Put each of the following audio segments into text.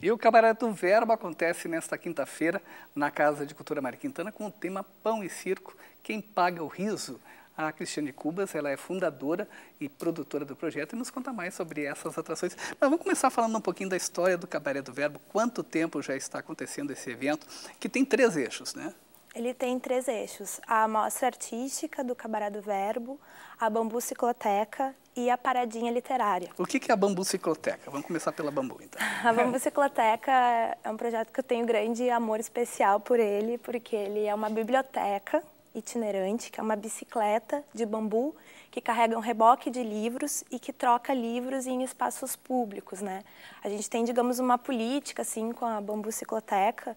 E o Cabaré do Verbo acontece nesta quinta-feira na Casa de Cultura Mari Quintana com o tema Pão e Circo, Quem Paga o Riso? A Cristiane Cubas, ela é fundadora e produtora do projeto e nos conta mais sobre essas atrações. Mas vamos começar falando um pouquinho da história do Cabaré do Verbo, quanto tempo já está acontecendo esse evento, que tem três eixos, né? Ele tem três eixos: a amostra artística do Cabaré do Verbo, a Bambu Cicloteca e a paradinha literária. O que é a Bambu Cicloteca? Vamos começar pela Bambu, então. A Bambu Cicloteca é um projeto que eu tenho grande amor especial por ele, porque ele é uma biblioteca itinerante, que é uma bicicleta de bambu que carrega um reboque de livros e que troca livros em espaços públicos, né? A gente tem, digamos, uma política assim com a Bambu Cicloteca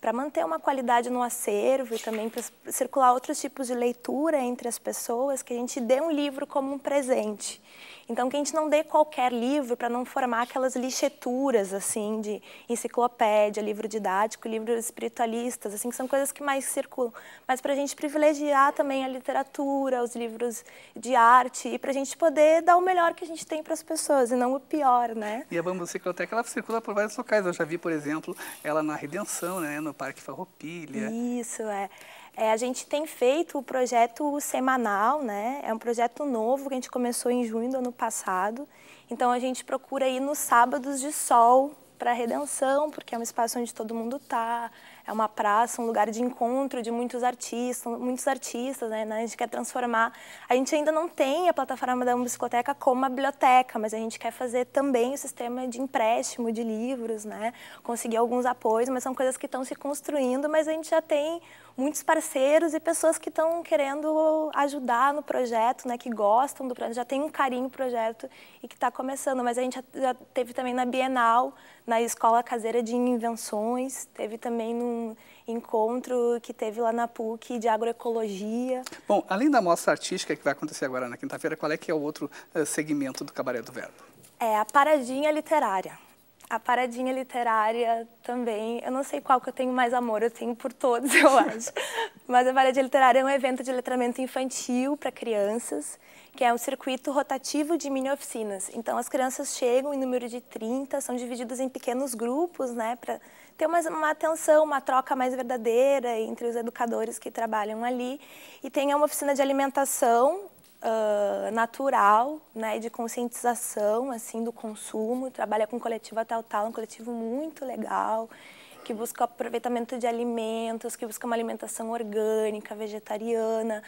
para manter uma qualidade no acervo e também para circular outros tipos de leitura entre as pessoas, que a gente dê um livro como um presente. Então, que a gente não dê qualquer livro para não formar aquelas lixeturas, assim, de enciclopédia, livro didático, livros espiritualistas, assim, que são coisas que mais circulam. Mas para a gente privilegiar também a literatura, os livros de arte e para a gente poder dar o melhor que a gente tem para as pessoas e não o pior, né? E a Bambu Cicloteca, ela circula por vários locais. Eu já vi, por exemplo, ela na Redenção, né, no Parque Farroupilha. Isso, é. É, a gente tem feito o projeto semanal, né? É um projeto novo que a gente começou em junho do ano passado. Então a gente procura ir nos sábados de sol para a redenção, porque é um espaço onde todo mundo está, é uma praça, um lugar de encontro de muitos artistas, muitos artistas, né? né? A gente quer transformar. A gente ainda não tem a plataforma da Biblioteca como a biblioteca, mas a gente quer fazer também o sistema de empréstimo de livros, né? Conseguir alguns apoios, mas são coisas que estão se construindo, mas a gente já tem muitos parceiros e pessoas que estão querendo ajudar no projeto, né, que gostam do projeto, já tem um carinho o projeto e que está começando. Mas a gente já teve também na Bienal, na Escola Caseira de Invenções, teve também num encontro que teve lá na PUC de agroecologia. Bom, além da mostra artística que vai acontecer agora na quinta-feira, qual é que é o outro eh, segmento do Cabaré do Verbo? É a paradinha literária a paradinha literária também. Eu não sei qual que eu tenho mais amor, eu tenho por todos, eu acho. Mas a paradinha literária é um evento de letramento infantil para crianças, que é um circuito rotativo de mini oficinas. Então as crianças chegam em número de 30, são divididas em pequenos grupos, né, para ter uma, uma atenção, uma troca mais verdadeira entre os educadores que trabalham ali. E tem uma oficina de alimentação uh, natural, né, de conscientização assim do consumo. Trabalha com o coletivo Tal Tal, um coletivo muito legal que busca aproveitamento de alimentos, que busca uma alimentação orgânica, vegetariana.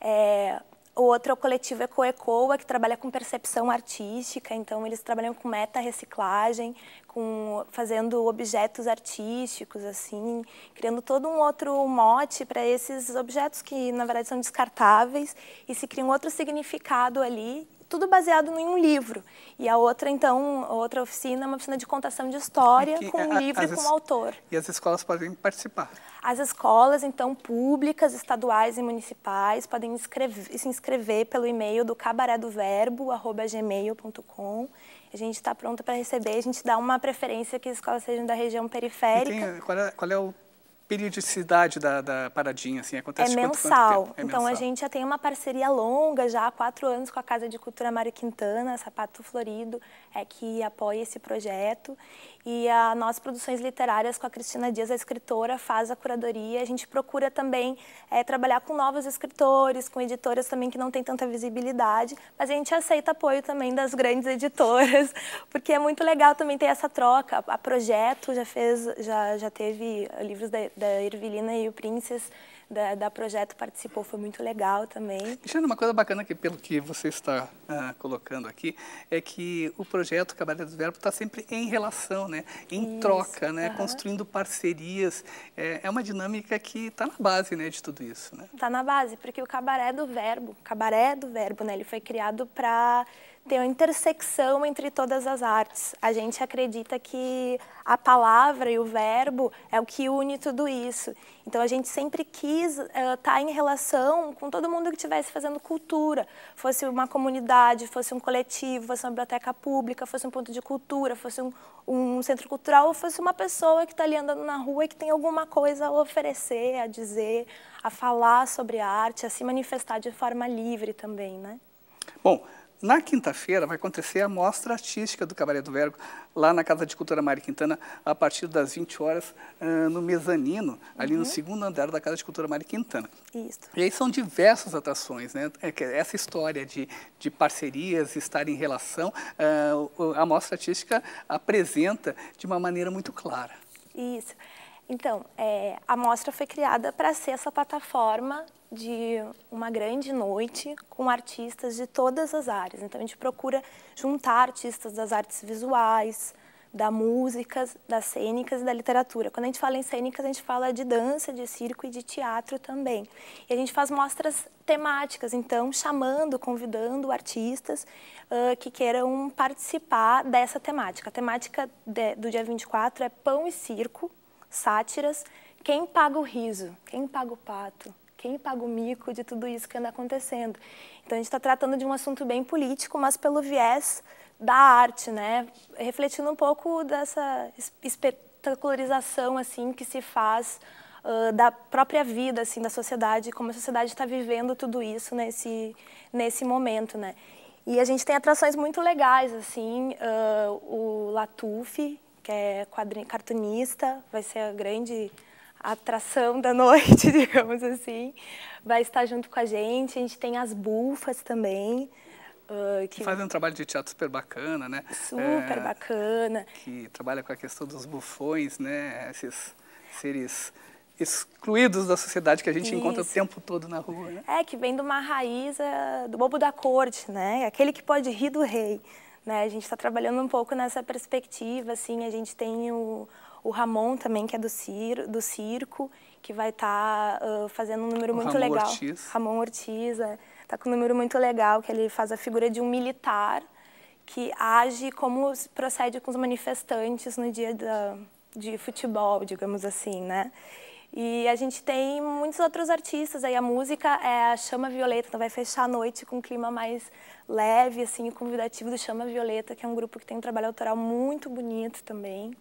É, o outro é o coletivo Ecoecoa, é que trabalha com percepção artística, então eles trabalham com meta-reciclagem, com, fazendo objetos artísticos, assim, criando todo um outro mote para esses objetos que, na verdade, são descartáveis e se cria um outro significado ali tudo baseado em um livro. E a outra, então, outra oficina é uma oficina de contação de história é que, com um a, livro e com um autor. E as escolas podem participar? As escolas, então, públicas, estaduais e municipais, podem inscrever, se inscrever pelo e-mail do gmail.com. A gente está pronta para receber, a gente dá uma preferência que as escolas sejam da região periférica. Tem, qual, é, qual é o periodicidade da, da, paradinha, assim, acontece é mensal. é então mensal. a gente já tem uma parceria longa já há quatro anos com a Casa de Cultura Mário Quintana, Sapato Florido, é que apoia esse projeto. E a nós produções literárias com a Cristina Dias, a escritora, faz a curadoria. A gente procura também é, trabalhar com novos escritores, com editoras também que não tem tanta visibilidade, mas a gente aceita apoio também das grandes editoras, porque é muito legal também ter essa troca. A Projeto já fez, já, já teve livros da da Irvelina e o Princes da, da projeto participou, foi muito legal também. Alexandre, uma coisa bacana que pelo que você está ah, colocando aqui é que o projeto Cabaré do Verbo está sempre em relação, né? em isso, troca, né? Uhum. construindo parcerias. É, é, uma dinâmica que está na base né, de tudo isso. Está né? Tá na base, porque o Cabaré do Verbo, Cabaré do Verbo, né? ele foi criado para ter uma intersecção entre todas as artes. A gente acredita que a palavra e o verbo é o que une tudo isso. Então a gente sempre quis país está eh, uh, em relação com todo mundo que estivesse fazendo cultura, fosse uma comunidade, fosse um coletivo, fosse uma biblioteca pública, fosse um ponto de cultura, fosse um, um centro cultural, ou fosse uma pessoa que está ali andando na rua e que tem alguma coisa a oferecer, a dizer, a falar sobre arte, a se manifestar de forma livre também, né? Bom, na quinta-feira vai acontecer a mostra artística do Cabaré do Vergo, lá na Casa de Cultura Mari Quintana, a partir das 20 horas, uh, no mezanino, ali uhum. no segundo andar da Casa de Cultura Mari Quintana. Isso. E aí são diversas atrações, né? É essa história de, de parcerias, estar em relação, uh, a mostra artística apresenta de uma maneira muito clara. Isso. Então, é, a mostra foi criada para ser essa plataforma de uma grande noite com artistas de todas as áreas. Então, a gente procura juntar artistas das artes visuais, da música, das cênicas e da literatura. Quando a gente fala em cênicas, a gente fala de dança, de circo e de teatro também. E a gente faz mostras temáticas, então chamando, convidando artistas uh, que queiram participar dessa temática. A temática de, do dia 24 é pão e circo, sátiras, quem paga o riso, quem paga o pato, quem paga o mico de tudo isso que anda acontecendo. Então a gente está tratando de um assunto bem político, mas pelo viés da arte, né? Refletindo um pouco dessa espetacularização assim que se faz uh, da própria vida, assim, da sociedade, como a sociedade está vivendo tudo isso nesse nesse momento, né? E a gente tem atrações muito legais, assim, uh, o Latufi, que é cartunista, vai ser a grande atração da noite, digamos assim. Vai estar junto com a gente. A gente tem as bufas também. Uh, que fazem um trabalho de teatro super bacana, né? Super é, bacana. Que trabalha com a questão dos bufões, né? Esses seres excluídos da sociedade que a gente Isso. encontra o tempo todo na rua. Né? É, que vem de uma raiz uh, do bobo da corte, né? Aquele que pode rir do rei. Né? A gente está trabalhando um pouco nessa perspectiva, assim, a gente tem o, o Ramon também, que é do, cir, do circo, que vai estar tá, uh, fazendo um número o muito Ramon legal. Ortiz. Ramon Ortiz. É, tá com um número muito legal, que ele faz a figura de um militar que age como procede com os manifestantes no dia da, de futebol, digamos assim, né? E a gente tem muitos outros artistas aí. A música é a Chama Violeta, então vai fechar a noite com um clima mais leve assim, convidativo do Chama Violeta, que é um grupo que tem um trabalho autoral muito bonito também.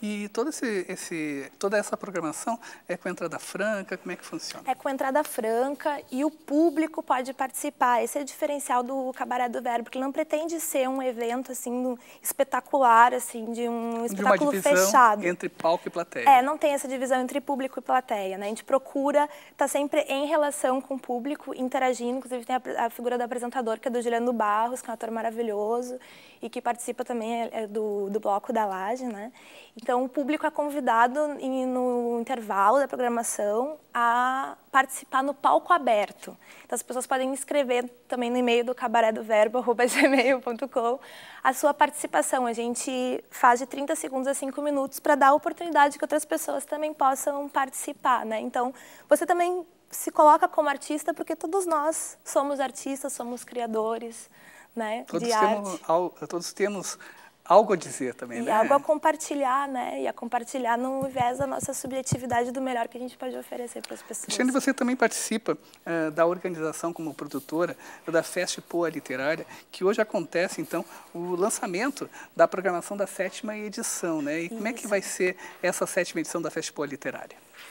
E todo esse, esse, toda essa programação é com entrada franca? Como é que funciona? É com entrada franca e o público pode participar. Esse é o diferencial do Cabaré do Verbo, que não pretende ser um evento assim espetacular, assim, de um espetáculo de uma fechado. entre palco e plateia. É, não tem essa divisão entre público e plateia. Né? A gente procura estar tá sempre em relação com o público, interagindo. Inclusive tem a, a figura do apresentador, que é do Juliano Barros, que é um ator maravilhoso e que participa também é, é do, do bloco da Laje, né? Então, o público é convidado em, no intervalo da programação a participar no palco aberto. Então, as pessoas podem escrever também no e-mail do cabaré do verbo, gmail.com, a sua participação. A gente faz de 30 segundos a 5 minutos para dar a oportunidade que outras pessoas também possam participar, né? Então, você também se coloca como artista porque todos nós somos artistas, somos criadores, né? Todos de temos, arte. todos temos algo a dizer também, e né? algo a compartilhar, né? E a compartilhar no viés da nossa subjetividade do melhor que a gente pode oferecer para as pessoas. Alexandre, você também participa uh, da organização como produtora da Fest Poa Literária, que hoje acontece, então, o lançamento da programação da sétima edição, né? E Isso. como é que vai ser essa sétima edição da Fest Poa Literária?